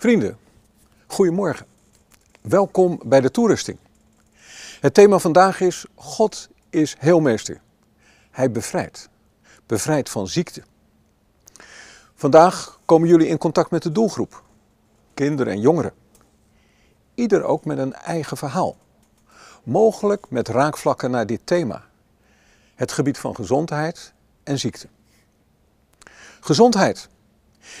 Vrienden, goedemorgen. Welkom bij de toerusting. Het thema vandaag is God is heelmeester. Hij bevrijdt. Bevrijdt van ziekte. Vandaag komen jullie in contact met de doelgroep. Kinderen en jongeren. Ieder ook met een eigen verhaal. Mogelijk met raakvlakken naar dit thema. Het gebied van gezondheid en ziekte. Gezondheid.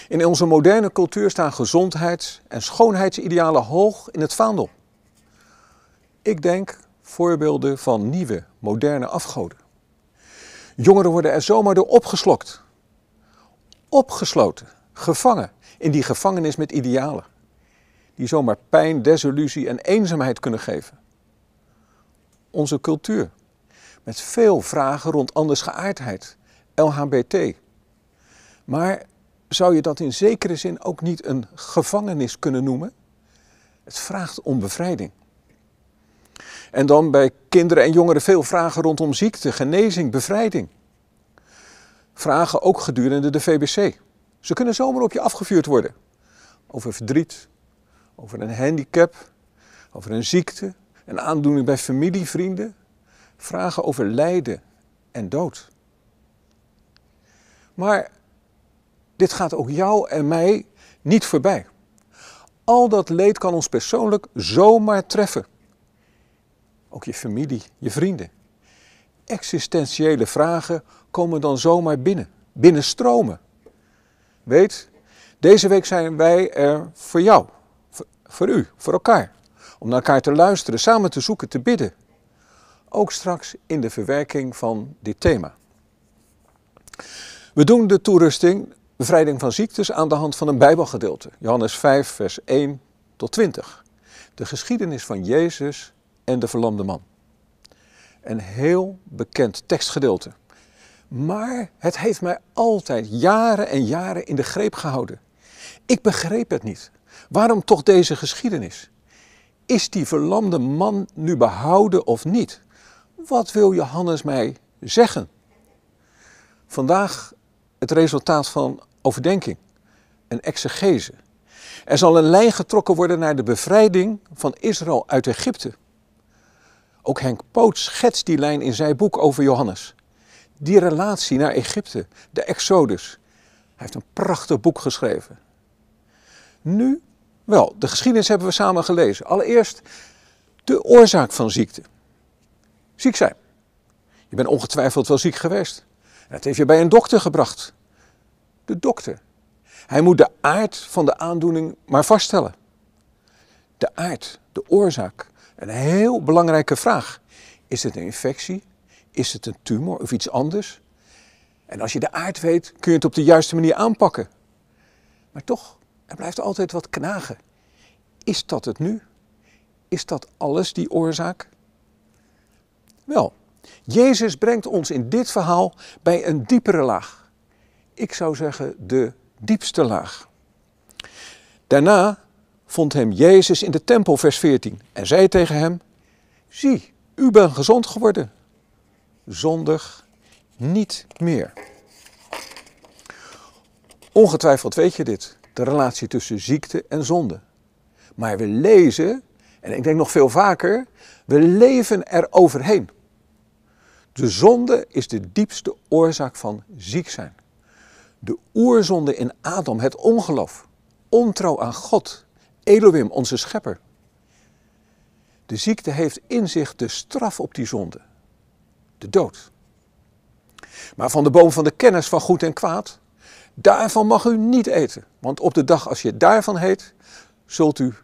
In onze moderne cultuur staan gezondheids- en schoonheidsidealen hoog in het vaandel. Ik denk voorbeelden van nieuwe, moderne afgoden. Jongeren worden er zomaar door opgeslokt. Opgesloten, gevangen in die gevangenis met idealen. Die zomaar pijn, desillusie en eenzaamheid kunnen geven. Onze cultuur, met veel vragen rond andersgeaardheid, LHBT. Maar zou je dat in zekere zin ook niet een gevangenis kunnen noemen? Het vraagt om bevrijding. En dan bij kinderen en jongeren veel vragen rondom ziekte, genezing, bevrijding. Vragen ook gedurende de VBC. Ze kunnen zomaar op je afgevuurd worden. Over verdriet, over een handicap, over een ziekte, een aandoening bij familie, vrienden. Vragen over lijden en dood. Maar dit gaat ook jou en mij niet voorbij. Al dat leed kan ons persoonlijk zomaar treffen. Ook je familie, je vrienden. Existentiële vragen komen dan zomaar binnen, binnenstromen. Weet, deze week zijn wij er voor jou, voor, voor u, voor elkaar. Om naar elkaar te luisteren, samen te zoeken, te bidden. Ook straks in de verwerking van dit thema. We doen de toerusting Bevrijding van ziektes aan de hand van een Bijbelgedeelte, Johannes 5, vers 1 tot 20. De geschiedenis van Jezus en de verlamde man. Een heel bekend tekstgedeelte. Maar het heeft mij altijd jaren en jaren in de greep gehouden. Ik begreep het niet. Waarom toch deze geschiedenis? Is die verlamde man nu behouden of niet? Wat wil Johannes mij zeggen? Vandaag het resultaat van overdenking, een exegese. Er zal een lijn getrokken worden naar de bevrijding van Israël uit Egypte. Ook Henk Poot schetst die lijn in zijn boek over Johannes. Die relatie naar Egypte, de Exodus. Hij heeft een prachtig boek geschreven. Nu, wel, de geschiedenis hebben we samen gelezen. Allereerst de oorzaak van ziekte. Ziek zijn. Je bent ongetwijfeld wel ziek geweest. dat heeft je bij een dokter gebracht de dokter. Hij moet de aard van de aandoening maar vaststellen. De aard, de oorzaak. Een heel belangrijke vraag. Is het een infectie? Is het een tumor of iets anders? En als je de aard weet, kun je het op de juiste manier aanpakken. Maar toch, er blijft altijd wat knagen. Is dat het nu? Is dat alles die oorzaak? Wel, Jezus brengt ons in dit verhaal bij een diepere laag ik zou zeggen de diepste laag. Daarna vond hem Jezus in de tempel, vers 14, en zei tegen hem: Zie, u bent gezond geworden. Zondig niet meer. Ongetwijfeld weet je dit, de relatie tussen ziekte en zonde. Maar we lezen, en ik denk nog veel vaker, we leven er overheen. De zonde is de diepste oorzaak van ziek zijn de oerzonde in Adam, het ongeloof, ontrouw aan God, Elohim, onze schepper. De ziekte heeft in zich de straf op die zonde, de dood. Maar van de boom van de kennis van goed en kwaad, daarvan mag u niet eten, want op de dag als je daarvan eet, zult u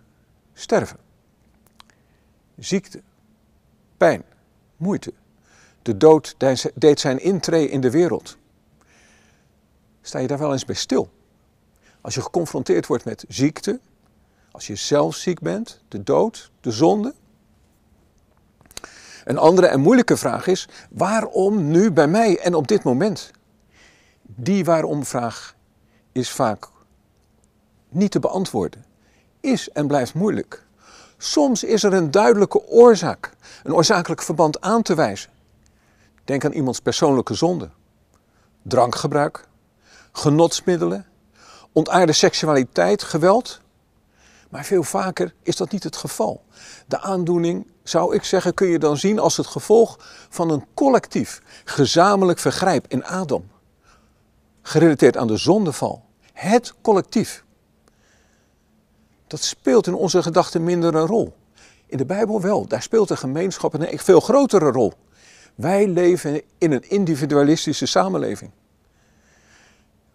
sterven. Ziekte, pijn, moeite, de dood deed zijn intree in de wereld sta je daar wel eens bij stil. Als je geconfronteerd wordt met ziekte, als je zelf ziek bent, de dood, de zonde. Een andere en moeilijke vraag is, waarom nu bij mij en op dit moment? Die waarom-vraag is vaak niet te beantwoorden. Is en blijft moeilijk. Soms is er een duidelijke oorzaak, een oorzakelijk verband aan te wijzen. Denk aan iemands persoonlijke zonde, drankgebruik, genotsmiddelen, ontaarde seksualiteit, geweld. Maar veel vaker is dat niet het geval. De aandoening, zou ik zeggen, kun je dan zien als het gevolg van een collectief, gezamenlijk vergrijp in Adam. Gerelateerd aan de zondeval. Het collectief. Dat speelt in onze gedachten minder een rol. In de Bijbel wel, daar speelt de gemeenschap een veel grotere rol. Wij leven in een individualistische samenleving.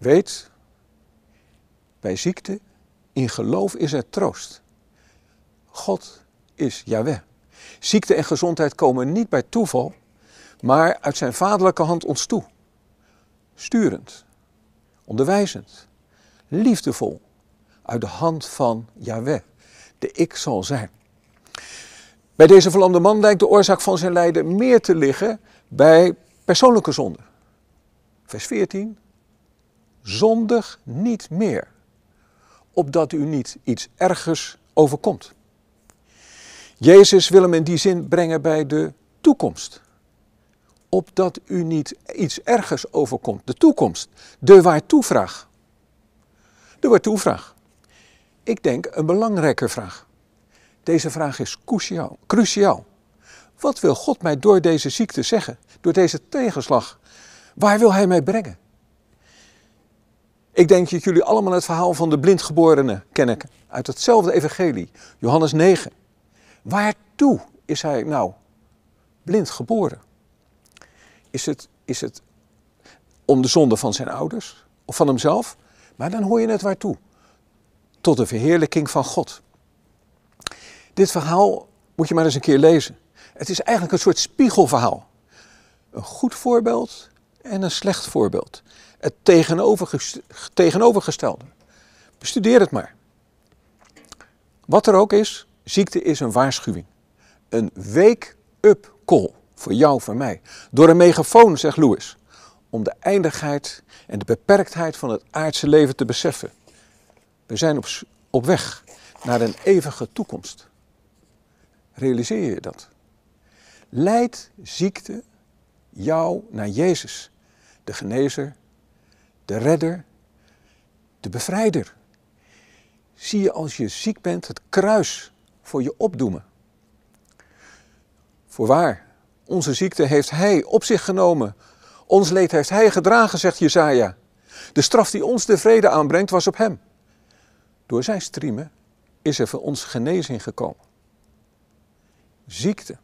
Weet, bij ziekte, in geloof is er troost. God is Yahweh. Ziekte en gezondheid komen niet bij toeval, maar uit zijn vaderlijke hand ons toe. Sturend, onderwijzend, liefdevol, uit de hand van Yahweh, de ik zal zijn. Bij deze verlamde man lijkt de oorzaak van zijn lijden meer te liggen bij persoonlijke zonde. Vers 14, zondig niet meer, opdat u niet iets ergers overkomt. Jezus wil hem in die zin brengen bij de toekomst. Opdat u niet iets ergers overkomt. De toekomst. De waartoe-vraag. De waartoevraag. vraag Ik denk een belangrijke vraag. Deze vraag is cruciaal. cruciaal. Wat wil God mij door deze ziekte zeggen? Door deze tegenslag? Waar wil Hij mij brengen? Ik denk dat jullie allemaal het verhaal van de blindgeborene kennen uit hetzelfde evangelie, Johannes 9. Waartoe is hij nou blind geboren? Is het, is het om de zonde van zijn ouders of van hemzelf? Maar dan hoor je het waartoe. Tot de verheerlijking van God. Dit verhaal moet je maar eens een keer lezen. Het is eigenlijk een soort spiegelverhaal. Een goed voorbeeld en een slecht voorbeeld het tegenovergestelde. Bestudeer het maar. Wat er ook is, ziekte is een waarschuwing. Een wake-up call voor jou, voor mij. Door een megafoon, zegt Lewis, om de eindigheid en de beperktheid van het aardse leven te beseffen. We zijn op, op weg naar een eeuwige toekomst. Realiseer je dat? Leid ziekte jou naar Jezus, de genezer de redder, de bevrijder. Zie je als je ziek bent het kruis voor je opdoemen. Voorwaar, onze ziekte heeft Hij op zich genomen. Ons leed heeft Hij gedragen, zegt Jezaja. De straf die ons de vrede aanbrengt was op Hem. Door Zijn striemen is er voor ons genezing gekomen. Ziekte,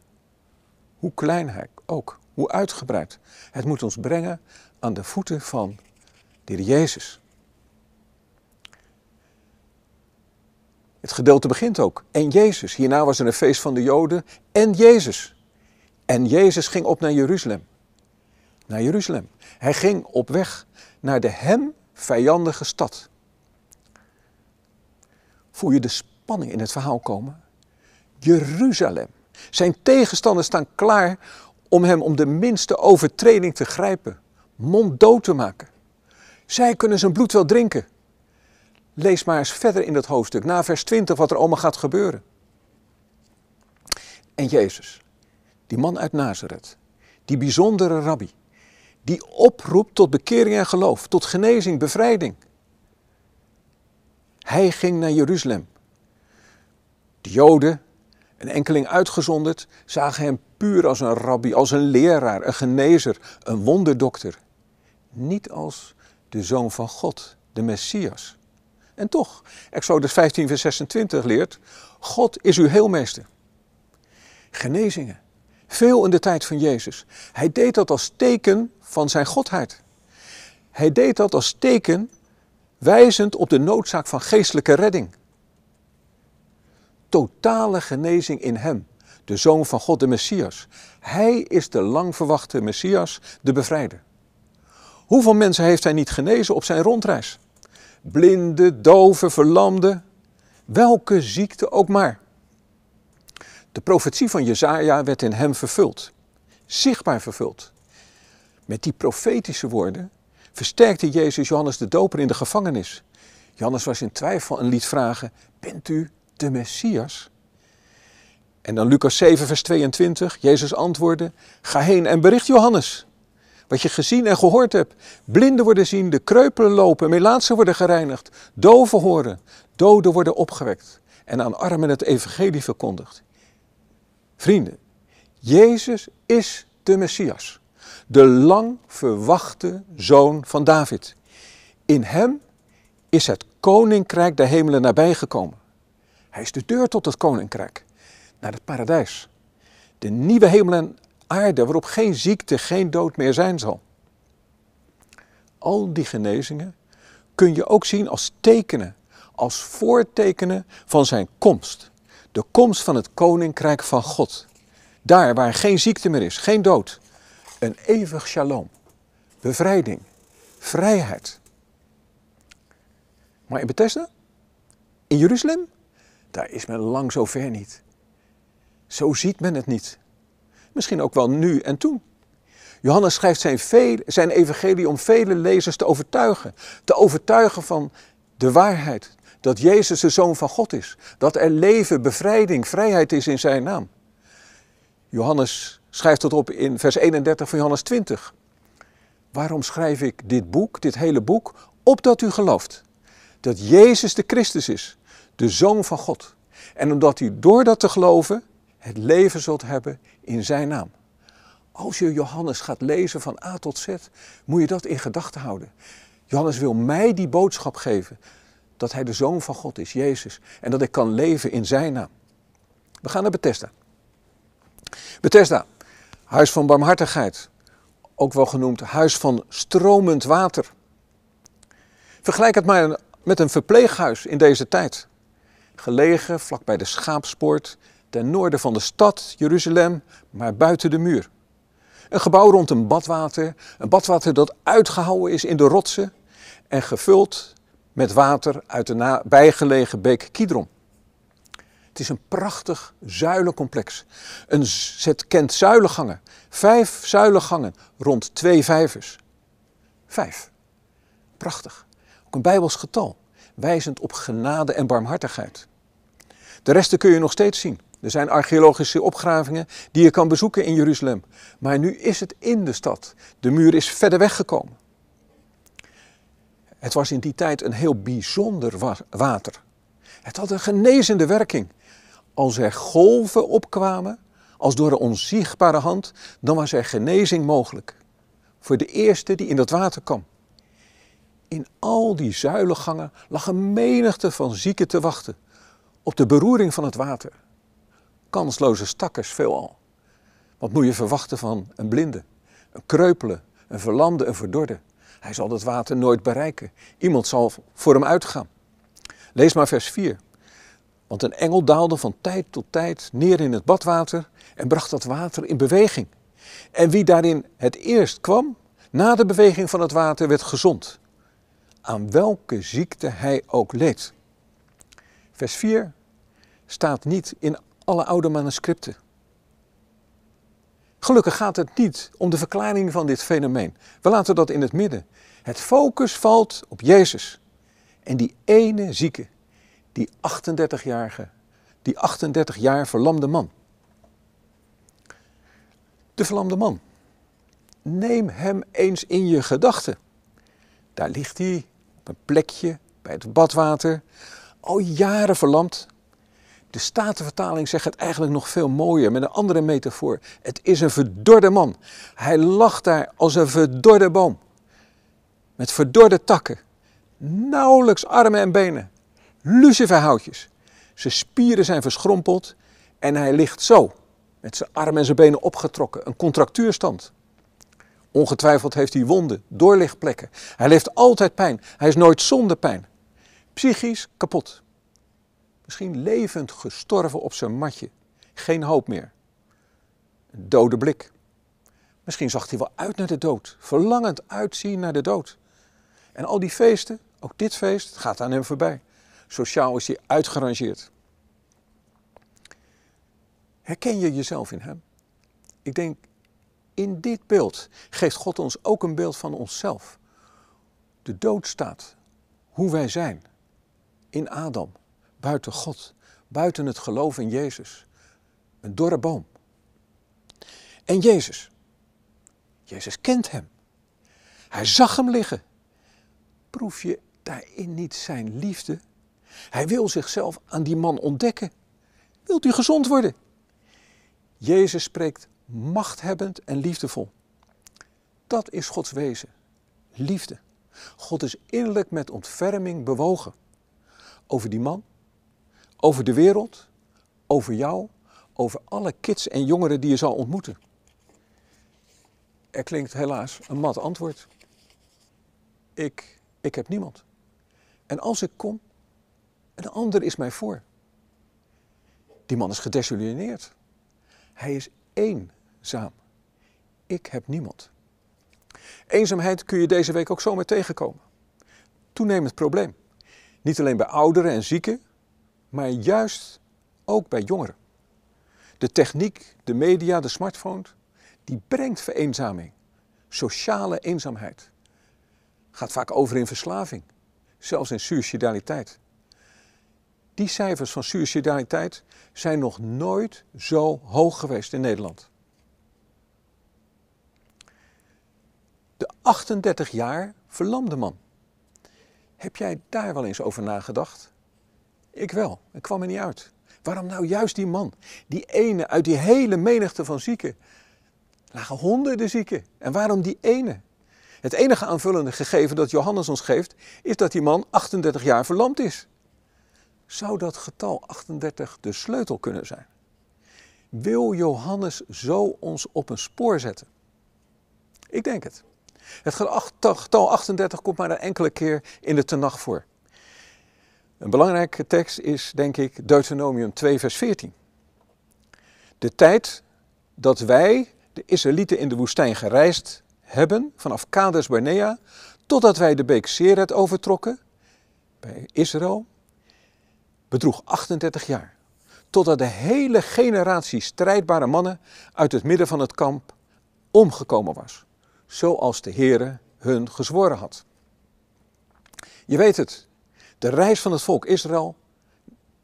hoe klein ook, hoe uitgebreid, het moet ons brengen aan de voeten van de Jezus. Het gedeelte begint ook. En Jezus. Hierna was er een feest van de Joden. En Jezus. En Jezus ging op naar Jeruzalem. Naar Jeruzalem. Hij ging op weg naar de hem vijandige stad. Voel je de spanning in het verhaal komen? Jeruzalem. Zijn tegenstanders staan klaar om hem om de minste overtreding te grijpen, mond dood te maken. Zij kunnen zijn bloed wel drinken. Lees maar eens verder in dat hoofdstuk, na vers 20, wat er allemaal gaat gebeuren. En Jezus, die man uit Nazareth, die bijzondere rabbi, die oproept tot bekering en geloof, tot genezing, bevrijding. Hij ging naar Jeruzalem. De Joden, een enkeling uitgezonderd, zagen hem puur als een rabbi, als een leraar, een genezer, een wonderdokter. Niet als de Zoon van God, de Messias. En toch, Exodus 15, vers 26 leert, God is uw heelmeester. Genezingen, veel in de tijd van Jezus. Hij deed dat als teken van zijn godheid. Hij deed dat als teken wijzend op de noodzaak van geestelijke redding. Totale genezing in Hem, de Zoon van God, de Messias. Hij is de lang verwachte Messias, de bevrijder. Hoeveel mensen heeft hij niet genezen op zijn rondreis? Blinden, doven, verlamden, welke ziekte ook maar. De profetie van Jezaja werd in hem vervuld, zichtbaar vervuld. Met die profetische woorden versterkte Jezus Johannes de Doper in de gevangenis. Johannes was in twijfel en liet vragen, bent u de Messias? En dan Lucas 7, vers 22, Jezus antwoordde, ga heen en bericht Johannes wat je gezien en gehoord hebt. Blinden worden zien, de kreupelen lopen, melaatsen worden gereinigd, doven horen, doden worden opgewekt en aan armen het evangelie verkondigd. Vrienden, Jezus is de Messias, de lang verwachte zoon van David. In hem is het koninkrijk der hemelen nabijgekomen. Hij is de deur tot het koninkrijk, naar het paradijs. De nieuwe hemelen aarde waarop geen ziekte, geen dood meer zijn zal. Al die genezingen kun je ook zien als tekenen, als voortekenen van zijn komst. De komst van het koninkrijk van God. Daar waar geen ziekte meer is, geen dood. Een eeuwig shalom, bevrijding, vrijheid. Maar in Bethesda, in Jeruzalem, daar is men lang zo ver niet. Zo ziet men het niet. Misschien ook wel nu en toen. Johannes schrijft zijn, zijn evangelie om vele lezers te overtuigen. Te overtuigen van de waarheid. Dat Jezus de Zoon van God is. Dat er leven, bevrijding, vrijheid is in zijn naam. Johannes schrijft dat op in vers 31 van Johannes 20. Waarom schrijf ik dit boek, dit hele boek? Opdat u gelooft dat Jezus de Christus is, de Zoon van God. En omdat u door dat te geloven het leven zult hebben in zijn naam. Als je Johannes gaat lezen van A tot Z, moet je dat in gedachten houden. Johannes wil mij die boodschap geven dat hij de zoon van God is, Jezus, en dat ik kan leven in zijn naam. We gaan naar Bethesda. Bethesda, huis van barmhartigheid, ook wel genoemd huis van stromend water. Vergelijk het maar met een verpleeghuis in deze tijd. Gelegen vlakbij de schaapspoort ten noorden van de stad Jeruzalem, maar buiten de muur. Een gebouw rond een badwater, een badwater dat uitgehouwen is in de rotsen en gevuld met water uit de nabijgelegen beek Kidron. Het is een prachtig zuilencomplex. Een, set kent zuilengangen, vijf zuilengangen rond twee vijvers. Vijf. Prachtig. Ook een bijbels getal, wijzend op genade en barmhartigheid. De resten kun je nog steeds zien. Er zijn archeologische opgravingen die je kan bezoeken in Jeruzalem. Maar nu is het in de stad. De muur is verder weggekomen. Het was in die tijd een heel bijzonder water. Het had een genezende werking. Als er golven opkwamen, als door een onzichtbare hand, dan was er genezing mogelijk. Voor de eerste die in dat water kwam. In al die zuilengangen lag een menigte van zieken te wachten op de beroering van het water kansloze stakkers veelal. Wat moet je verwachten van een blinde, een kreupele, een verlamde, een verdorde? Hij zal dat water nooit bereiken. Iemand zal voor hem uitgaan. Lees maar vers 4. Want een engel daalde van tijd tot tijd neer in het badwater en bracht dat water in beweging. En wie daarin het eerst kwam, na de beweging van het water, werd gezond. Aan welke ziekte hij ook leed. Vers 4 staat niet in alle oude manuscripten. Gelukkig gaat het niet om de verklaring van dit fenomeen. We laten dat in het midden. Het focus valt op Jezus. En die ene zieke, die 38-jarige, die 38 jaar verlamde man. De verlamde man. Neem hem eens in je gedachten. Daar ligt hij op een plekje bij het badwater, al jaren verlamd, de Statenvertaling zegt het eigenlijk nog veel mooier met een andere metafoor. Het is een verdorde man. Hij lag daar als een verdorde boom. Met verdorde takken. Nauwelijks armen en benen. Luciferhoutjes. Zijn spieren zijn verschrompeld en hij ligt zo. Met zijn armen en zijn benen opgetrokken. Een contractuurstand. Ongetwijfeld heeft hij wonden, doorlichtplekken. Hij heeft altijd pijn. Hij is nooit zonder pijn. Psychisch kapot. Misschien levend gestorven op zijn matje. Geen hoop meer. Een dode blik. Misschien zag hij wel uit naar de dood. Verlangend uitzien naar de dood. En al die feesten, ook dit feest, gaat aan hem voorbij. Sociaal is hij uitgerangeerd. Herken je jezelf in hem? Ik denk, in dit beeld geeft God ons ook een beeld van onszelf. De dood staat, hoe wij zijn, in Adam buiten God, buiten het geloof in Jezus. Een dorre boom. En Jezus, Jezus kent hem. Hij zag hem liggen. Proef je daarin niet zijn liefde? Hij wil zichzelf aan die man ontdekken. Wilt u gezond worden? Jezus spreekt machthebbend en liefdevol. Dat is Gods wezen, liefde. God is innerlijk met ontferming bewogen over die man over de wereld, over jou, over alle kids en jongeren die je zal ontmoeten. Er klinkt helaas een mat antwoord. Ik, ik heb niemand. En als ik kom, een ander is mij voor. Die man is gedesillusioneerd. Hij is eenzaam. Ik heb niemand. Eenzaamheid kun je deze week ook zomaar tegenkomen. Toenemend probleem. Niet alleen bij ouderen en zieken, maar juist ook bij jongeren. De techniek, de media, de smartphone, die brengt vereenzaming, sociale eenzaamheid. Gaat vaak over in verslaving, zelfs in suicidaliteit. Die cijfers van suicidaliteit zijn nog nooit zo hoog geweest in Nederland. De 38 jaar verlamde man. Heb jij daar wel eens over nagedacht? Ik wel. Ik kwam er niet uit. Waarom nou juist die man? Die ene uit die hele menigte van zieken. lagen honderden zieken. En waarom die ene? Het enige aanvullende gegeven dat Johannes ons geeft, is dat die man 38 jaar verlamd is. Zou dat getal 38 de sleutel kunnen zijn? Wil Johannes zo ons op een spoor zetten? Ik denk het. Het getal 38 komt maar een enkele keer in de tenag voor. Een belangrijke tekst is, denk ik, Deuteronomium 2, vers 14. De tijd dat wij, de Israëlieten, in de woestijn gereisd hebben, vanaf Kades Barnea, totdat wij de beek Seret overtrokken, bij Israël, bedroeg 38 jaar. Totdat de hele generatie strijdbare mannen uit het midden van het kamp omgekomen was. Zoals de Heere hun gezworen had. Je weet het, de reis van het volk Israël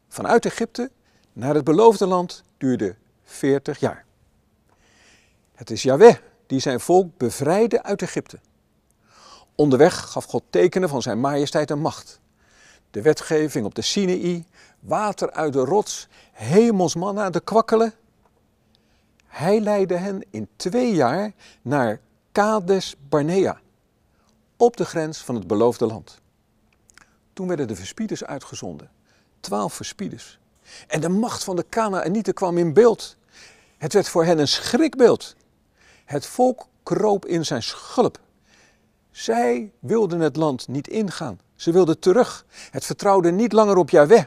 vanuit Egypte naar het beloofde land duurde 40 jaar. Het is Yahweh die zijn volk bevrijdde uit Egypte. Onderweg gaf God tekenen van zijn majesteit en macht. De wetgeving op de Sinaï, water uit de rots, hemelsmanna, de kwakkelen. Hij leidde hen in twee jaar naar Kades Barnea, op de grens van het beloofde land. Toen werden de verspieders uitgezonden. Twaalf verspieders. En de macht van de Canaanieten kwam in beeld. Het werd voor hen een schrikbeeld. Het volk kroop in zijn schulp. Zij wilden het land niet ingaan. Ze wilden terug. Het vertrouwde niet langer op Yahweh,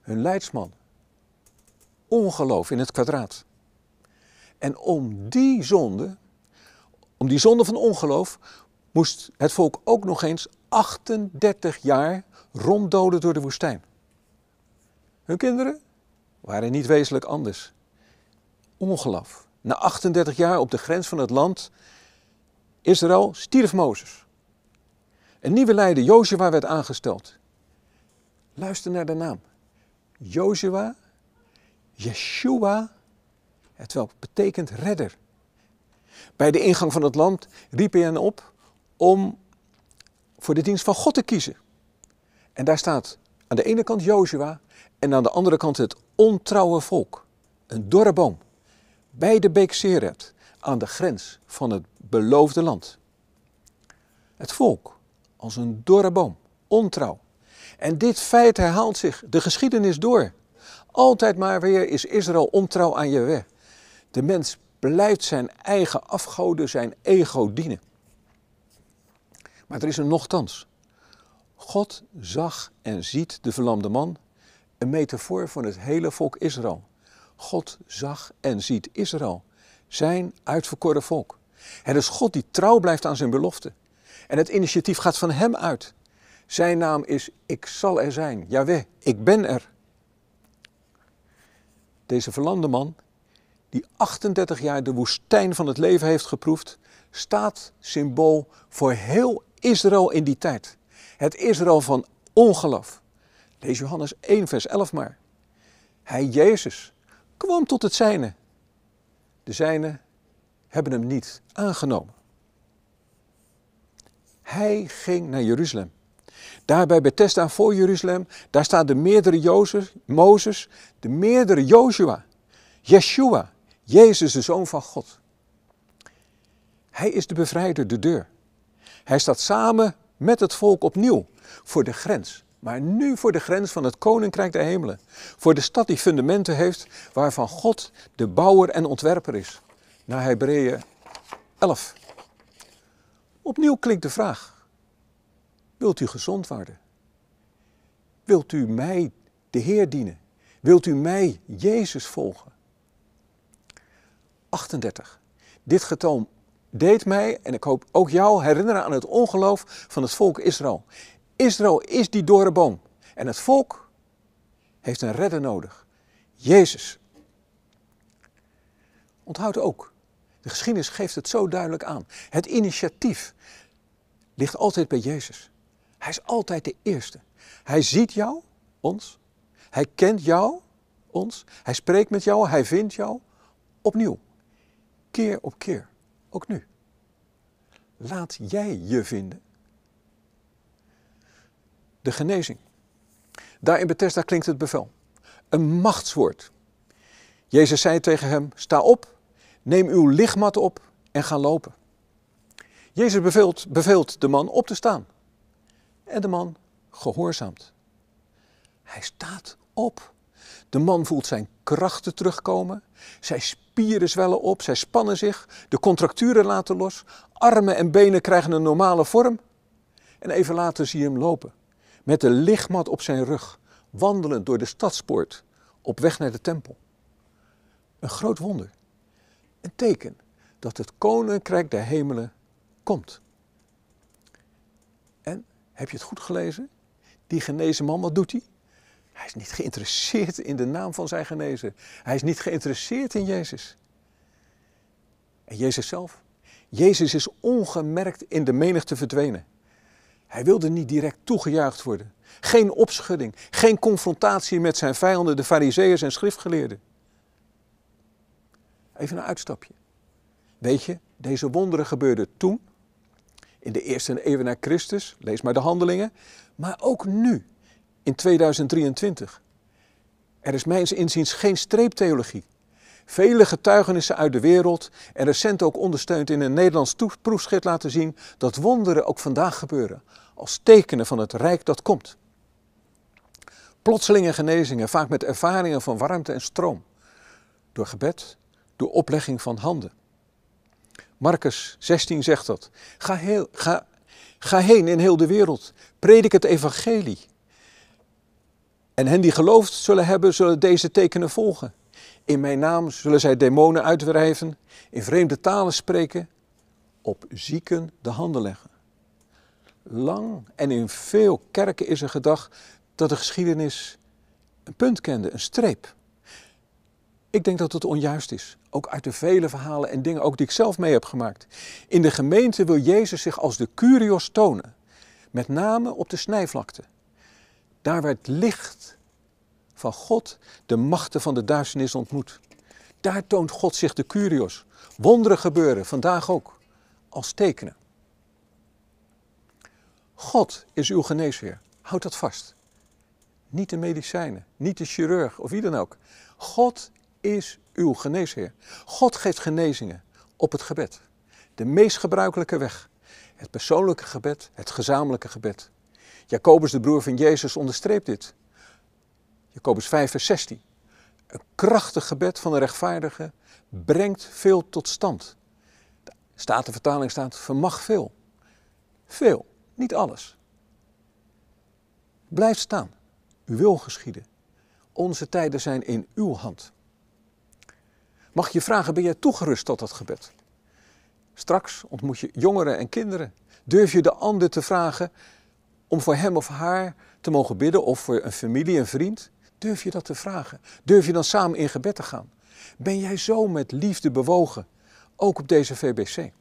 hun leidsman. Ongeloof in het kwadraat. En om die zonde, om die zonde van ongeloof, moest het volk ook nog eens 38 jaar ronddolen door de woestijn. Hun kinderen waren niet wezenlijk anders. Ongeloof. Na 38 jaar op de grens van het land Israël stierf Mozes. Een nieuwe leider, Jozua, werd aangesteld. Luister naar de naam. Jozua, Yeshua, het wel betekent redder. Bij de ingang van het land riep hij hen op om voor de dienst van God te kiezen. En daar staat aan de ene kant Jozua en aan de andere kant het ontrouwe volk. Een dorre boom, bij de beek Seret, aan de grens van het beloofde land. Het volk als een dorre boom, ontrouw. En dit feit herhaalt zich de geschiedenis door. Altijd maar weer is Israël ontrouw aan Jewe. De mens blijft zijn eigen afgoden, zijn ego dienen. Maar er is een nochtans. God zag en ziet de verlamde man, een metafoor van het hele volk Israël. God zag en ziet Israël, zijn uitverkoren volk. Het is God die trouw blijft aan zijn belofte. En het initiatief gaat van hem uit. Zijn naam is Ik zal er zijn, Jaweh, ik ben er. Deze verlamde man, die 38 jaar de woestijn van het leven heeft geproefd, staat symbool voor heel Israël in die tijd. Het Israël van ongeloof. Lees Johannes 1, vers 11 maar. Hij, Jezus, kwam tot het zijne. De zijne hebben hem niet aangenomen. Hij ging naar Jeruzalem. Daar bij Bethesda voor Jeruzalem, daar staat de meerdere Jozef, Mozes, de meerdere Joshua, Yeshua, Jezus de Zoon van God. Hij is de bevrijder, de deur. Hij staat samen met het volk opnieuw voor de grens. Maar nu voor de grens van het Koninkrijk der Hemelen. Voor de stad die fundamenten heeft, waarvan God de bouwer en ontwerper is. Naar Hebreeën 11. Opnieuw klinkt de vraag: Wilt u gezond worden? Wilt u mij, de Heer, dienen? Wilt u mij, Jezus, volgen? 38. Dit getal deed mij, en ik hoop ook jou, herinneren aan het ongeloof van het volk Israël. Israël is die dorre boom. En het volk heeft een redder nodig. Jezus. Onthoud ook, de geschiedenis geeft het zo duidelijk aan. Het initiatief ligt altijd bij Jezus. Hij is altijd de eerste. Hij ziet jou, ons. Hij kent jou, ons. Hij spreekt met jou, hij vindt jou opnieuw. Keer op keer ook nu. Laat jij je vinden. De genezing. Daar in Bethesda klinkt het bevel. Een machtswoord. Jezus zei tegen hem, sta op, neem uw lichtmat op en ga lopen. Jezus beveelt de man op te staan. En de man gehoorzaamt. Hij staat op. De man voelt zijn krachten terugkomen, zijn spieren zwellen op, zij spannen zich, de contracturen laten los, armen en benen krijgen een normale vorm. En even later zie je hem lopen, met de lichtmat op zijn rug, wandelend door de stadspoort, op weg naar de tempel. Een groot wonder, een teken dat het koninkrijk der hemelen komt. En, heb je het goed gelezen? Die genezen man, wat doet hij? Hij is niet geïnteresseerd in de naam van zijn genezen. Hij is niet geïnteresseerd in Jezus. En Jezus zelf? Jezus is ongemerkt in de menigte verdwenen. Hij wilde niet direct toegejuicht worden. Geen opschudding, geen confrontatie met zijn vijanden, de fariseeërs en schriftgeleerden. Even een uitstapje. Weet je, deze wonderen gebeurden toen, in de eerste eeuw na Christus, lees maar de handelingen, maar ook nu, in 2023. Er is mijns inziens geen streeptheologie. Vele getuigenissen uit de wereld en recent ook ondersteund in een Nederlands proefschrift laten zien dat wonderen ook vandaag gebeuren, als tekenen van het rijk dat komt. Plotselinge genezingen, vaak met ervaringen van warmte en stroom, door gebed, door oplegging van handen. Marcus 16 zegt dat. Ga, heel, ga, ga heen in heel de wereld, predik het evangelie en hen die geloofd zullen hebben, zullen deze tekenen volgen. In mijn naam zullen zij demonen uitwrijven, in vreemde talen spreken, op zieken de handen leggen. Lang en in veel kerken is er gedacht dat de geschiedenis een punt kende, een streep. Ik denk dat het onjuist is, ook uit de vele verhalen en dingen ook die ik zelf mee heb gemaakt. In de gemeente wil Jezus zich als de curios tonen, met name op de snijvlakte. Daar werd licht van God de machten van de duisternis ontmoet. Daar toont God zich de curios. Wonderen gebeuren, vandaag ook, als tekenen. God is uw geneesheer. Houd dat vast. Niet de medicijnen, niet de chirurg of wie dan ook. God is uw geneesheer. God geeft genezingen op het gebed. De meest gebruikelijke weg. Het persoonlijke gebed, het gezamenlijke gebed. Jacobus, de broer van Jezus, onderstreept dit. Jacobus 5, vers 16. Een krachtig gebed van de rechtvaardige brengt veel tot stand. De Statenvertaling staat, vermag veel. Veel, niet alles. Blijf staan, U wil geschieden. Onze tijden zijn in uw hand. Mag je vragen, ben je toegerust tot dat gebed? Straks ontmoet je jongeren en kinderen. Durf je de ander te vragen, om voor hem of haar te mogen bidden of voor een familie, een vriend? Durf je dat te vragen? Durf je dan samen in gebed te gaan? Ben jij zo met liefde bewogen, ook op deze VBC?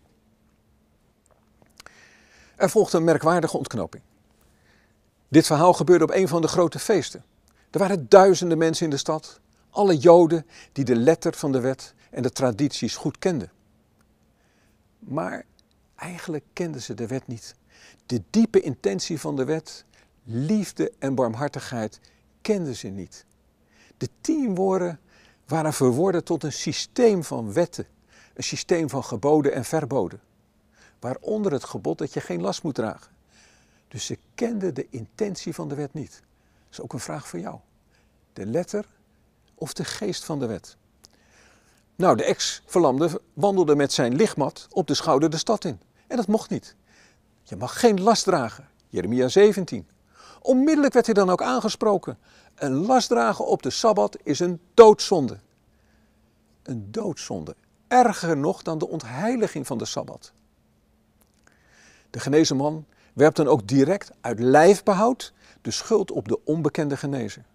Er volgde een merkwaardige ontknoping. Dit verhaal gebeurde op een van de grote feesten. Er waren duizenden mensen in de stad, alle Joden die de letter van de wet en de tradities goed kenden. Maar eigenlijk kenden ze de wet niet de diepe intentie van de wet, liefde en barmhartigheid kenden ze niet. De tien woorden waren verworden tot een systeem van wetten, een systeem van geboden en verboden, waaronder het gebod dat je geen last moet dragen. Dus ze kenden de intentie van de wet niet. Dat is ook een vraag voor jou. De letter of de geest van de wet? Nou, de ex-verlamde wandelde met zijn lichtmat op de schouder de stad in. En dat mocht niet. Je mag geen last dragen. Jeremia 17. Onmiddellijk werd hij dan ook aangesproken. Een last dragen op de sabbat is een doodzonde. Een doodzonde. Erger nog dan de ontheiliging van de sabbat. De genezen man werpt dan ook direct uit lijfbehoud de schuld op de onbekende genezer.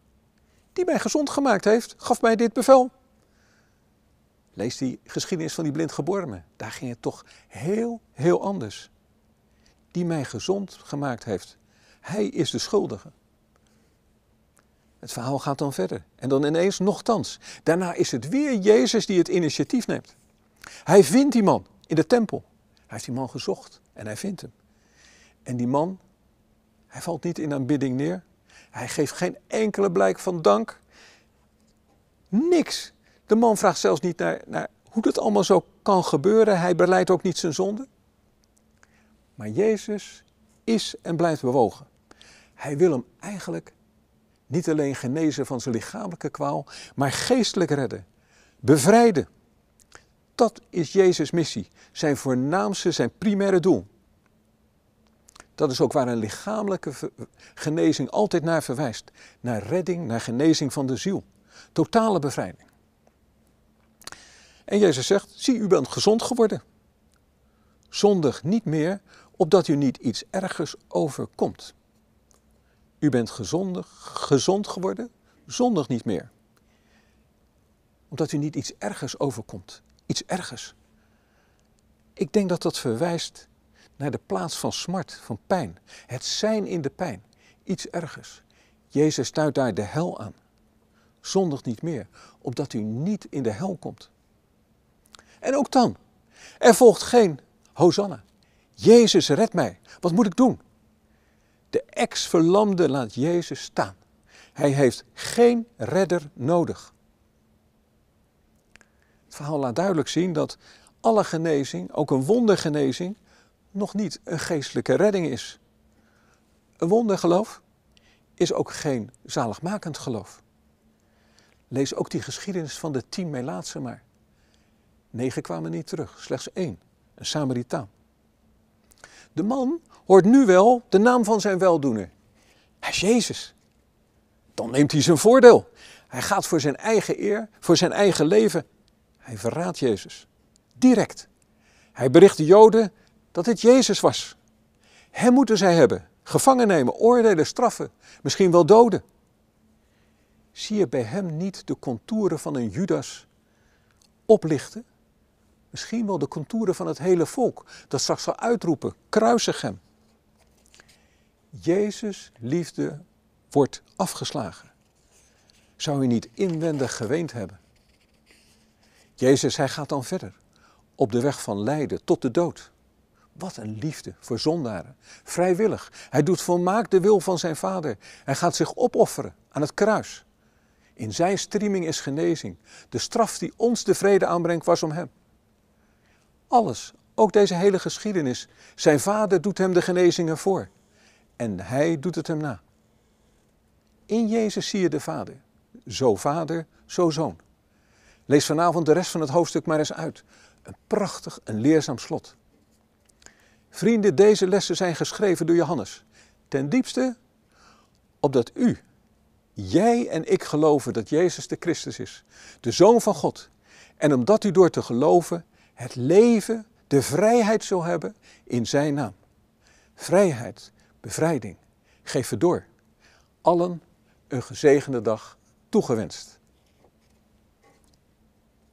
Die mij gezond gemaakt heeft, gaf mij dit bevel. Lees die geschiedenis van die blindgeborene. Daar ging het toch heel, heel anders die mij gezond gemaakt heeft. Hij is de schuldige. Het verhaal gaat dan verder. En dan ineens nogthans. Daarna is het weer Jezus die het initiatief neemt. Hij vindt die man in de tempel. Hij heeft die man gezocht en hij vindt hem. En die man, hij valt niet in aanbidding neer. Hij geeft geen enkele blijk van dank. Niks. De man vraagt zelfs niet naar, naar hoe dat allemaal zo kan gebeuren. Hij beleidt ook niet zijn zonde. Maar Jezus is en blijft bewogen. Hij wil hem eigenlijk niet alleen genezen van zijn lichamelijke kwaal, maar geestelijk redden, bevrijden. Dat is Jezus' missie, zijn voornaamste, zijn primaire doel. Dat is ook waar een lichamelijke genezing altijd naar verwijst. Naar redding, naar genezing van de ziel. Totale bevrijding. En Jezus zegt, zie u bent gezond geworden. Zondig niet meer, opdat u niet iets ergers overkomt. U bent gezondig, gezond geworden, zondig niet meer. Omdat u niet iets ergers overkomt. Iets ergers. Ik denk dat dat verwijst naar de plaats van smart, van pijn. Het zijn in de pijn. Iets ergers. Jezus stuit daar de hel aan. Zondig niet meer, opdat u niet in de hel komt. En ook dan, er volgt geen Hosanna. Jezus, red mij. Wat moet ik doen? De ex-verlamde laat Jezus staan. Hij heeft geen redder nodig. Het verhaal laat duidelijk zien dat alle genezing, ook een wondergenezing, nog niet een geestelijke redding is. Een wondergeloof is ook geen zaligmakend geloof. Lees ook die geschiedenis van de tien Melaatsen maar. Negen kwamen niet terug, slechts één, een Samaritaan. De man hoort nu wel de naam van zijn weldoener. Hij is Jezus. Dan neemt hij zijn voordeel. Hij gaat voor zijn eigen eer, voor zijn eigen leven. Hij verraadt Jezus. Direct. Hij bericht de Joden dat het Jezus was. Hem moeten zij hebben. Gevangen nemen, oordelen, straffen. Misschien wel doden. Zie je bij hem niet de contouren van een Judas oplichten? misschien wel de contouren van het hele volk, dat straks zal uitroepen: kruisig hem. Jezus' liefde wordt afgeslagen. Zou je niet inwendig geweend hebben? Jezus, hij gaat dan verder, op de weg van lijden tot de dood. Wat een liefde voor zondaren, vrijwillig. Hij doet volmaakt de wil van zijn Vader. Hij gaat zich opofferen aan het kruis. In zijn streaming is genezing. De straf die ons de vrede aanbrengt was om hem. Alles, ook deze hele geschiedenis. Zijn vader doet hem de genezingen voor. En hij doet het hem na. In Jezus zie je de Vader. Zo Vader, zo Zoon. Lees vanavond de rest van het hoofdstuk maar eens uit. Een prachtig en leerzaam slot. Vrienden, deze lessen zijn geschreven door Johannes. Ten diepste opdat u, jij en ik geloven dat Jezus de Christus is, de Zoon van God. En omdat u door te geloven het leven, de vrijheid zal hebben in zijn naam. Vrijheid, bevrijding, geef het door. Allen een gezegende dag toegewenst.